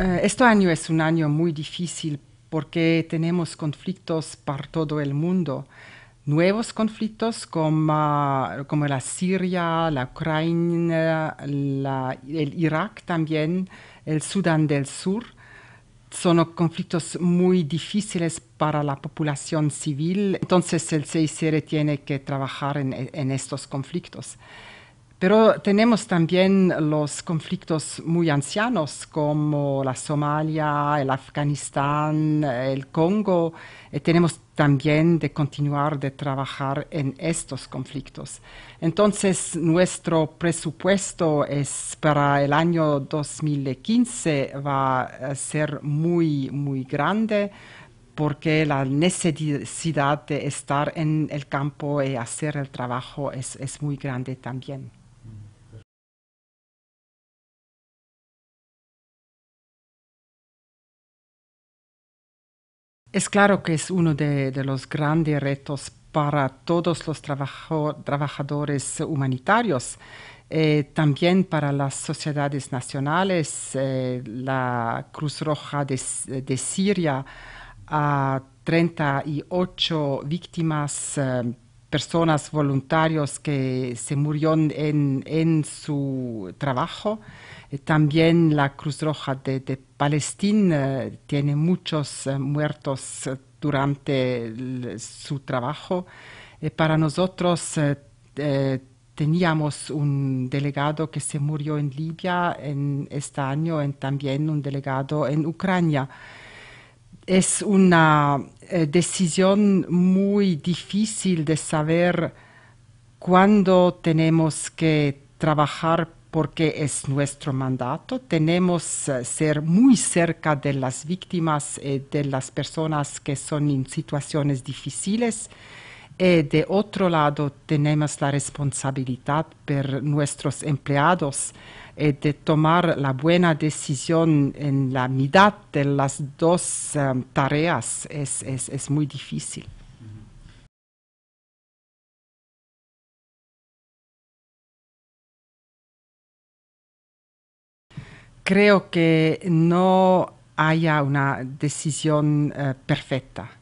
Eh, este año es un año muy difícil porque tenemos conflictos por todo el mundo. Nuevos conflictos como, la Siria, la Ucrania, el Irak también, el Sudán del Sur. Son conflictos muy difíciles para la población civil. Entonces el CICR tiene que trabajar en estos conflictos. Pero tenemos también los conflictos muy ancianos como la Somalia, el Afganistán, el Congo. y eh, tenemos también de continuar de trabajar en estos conflictos. Entonces, nuestro presupuesto es para el año 2015 va a ser muy, muy grande porque la necesidad de estar en el campo y hacer el trabajo es muy grande también. Es claro que es uno de, los grandes retos para todos los trabajadores humanitarios, eh, también para las sociedades nacionales. Eh, la Cruz Roja de, Siria a 38 víctimas. Eh, personas voluntarios que se murieron en, su trabajo. Eh, también la Cruz Roja de, Palestina eh, tiene muchos eh, muertos durante su trabajo. Para nosotros teníamos un delegado que se murió en Libia en este año y también un delegado en Ucrania es una eh, decisión muy difícil de saber cuándo tenemos que trabajar porque es nuestro mandato. Tenemos que eh, ser muy cerca de las víctimas, y eh, de las personas que son en situaciones difíciles y e de otro lado, tenemos la responsabilidad por nuestros empleados eh, de tomar la buena decisión en la mitad de las dos um, tareas. Es, muy difícil. creo que no haya una decisión eh, perfecta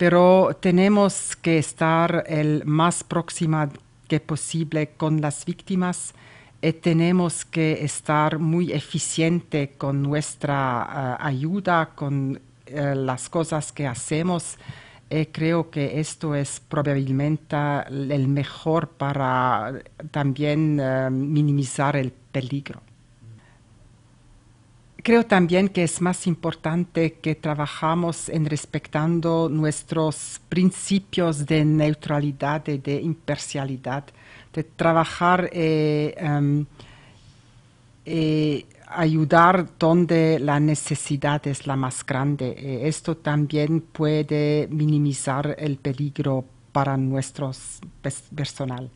pero tenemos que estar el más próxima que posible con las víctimas y eh, tenemos que estar muy eficiente con nuestra eh, ayuda, con eh, las cosas que hacemos. Y creo que esto es probablemente el mejor para también minimizar el peligro. Creo también que es más importante que trabajamos en respetando nuestros principios de neutralidad y de imparcialidad, de trabajar y eh, em, eh, ayudar donde la necesidad es la más grande. Eh, esto también puede minimizar el peligro para nuestro personal.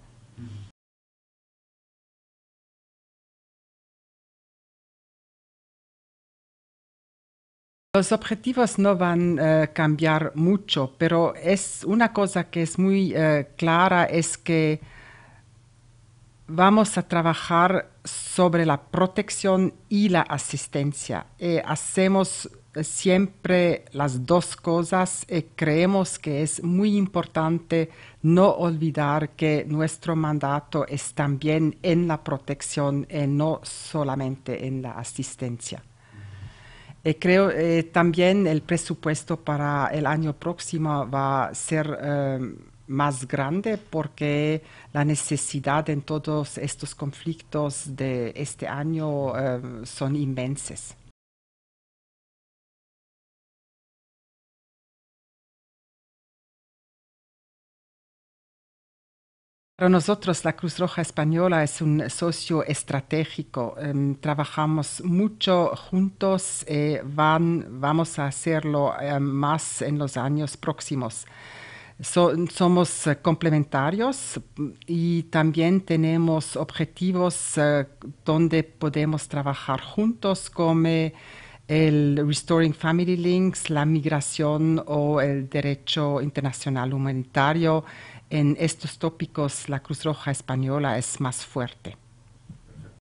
Los objetivos no van a eh, cambiar mucho, pero es una cosa que es muy eh, clara, es que vamos a trabajar sobre la protección y la asistencia. Eh, hacemos siempre las dos cosas y creemos que es muy importante no olvidar que nuestro mandato es también en la protección y no solamente en la asistencia. Eh, creo eh, también el presupuesto para el año próximo va a ser eh, más grande porque la necesidad en todos estos conflictos de este año eh, son inmensas. Para nosotros la Cruz Roja Española es un socio estratégico. Em, trabajamos mucho juntos y eh, vamos a hacerlo eh, más en los años próximos. somos eh, complementarios y también tenemos objetivos donde podemos trabajar juntos como el Restoring Family Links, la migración o el derecho internacional humanitario en estos tópicos la Cruz Roja Española es más fuerte.